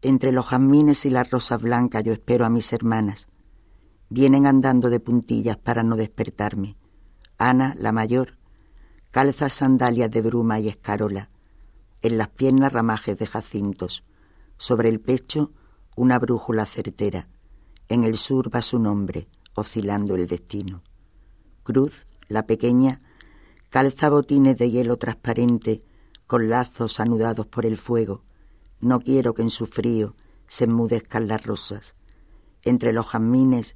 Entre los jazmines y las rosas blancas yo espero a mis hermanas. Vienen andando de puntillas para no despertarme. Ana, la mayor, calza sandalias de bruma y escarola. En las piernas ramajes de jacintos. Sobre el pecho una brújula certera. En el sur va su nombre, oscilando el destino. Cruz, la pequeña, calza botines de hielo transparente con lazos anudados por el fuego. No quiero que en su frío se enmudezcan las rosas. Entre los jazmines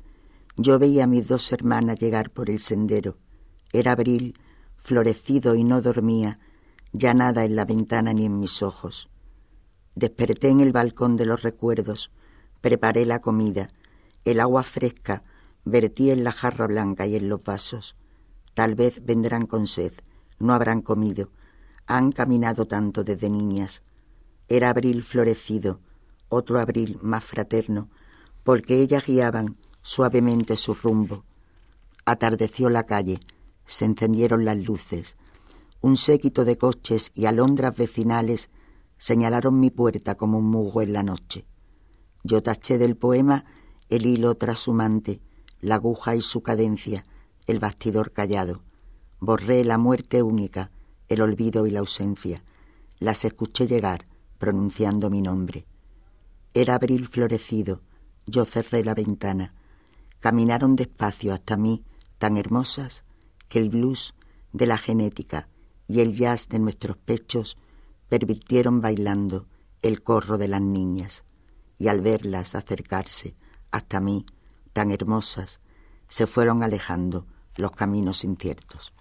yo veía a mis dos hermanas llegar por el sendero. Era abril, florecido y no dormía, ya nada en la ventana ni en mis ojos. Desperté en el balcón de los recuerdos, preparé la comida, el agua fresca, vertí en la jarra blanca y en los vasos. Tal vez vendrán con sed, no habrán comido, han caminado tanto desde niñas. Era abril florecido, otro abril más fraterno, porque ellas guiaban suavemente su rumbo. Atardeció la calle, se encendieron las luces. Un séquito de coches y alondras vecinales señalaron mi puerta como un mugo en la noche. Yo taché del poema el hilo trashumante, la aguja y su cadencia, el bastidor callado. Borré la muerte única, el olvido y la ausencia. Las escuché llegar, pronunciando mi nombre. Era abril florecido, yo cerré la ventana. Caminaron despacio hasta mí, tan hermosas, que el blues de la genética y el jazz de nuestros pechos pervirtieron bailando el corro de las niñas. Y al verlas acercarse hasta mí, tan hermosas, se fueron alejando los caminos inciertos.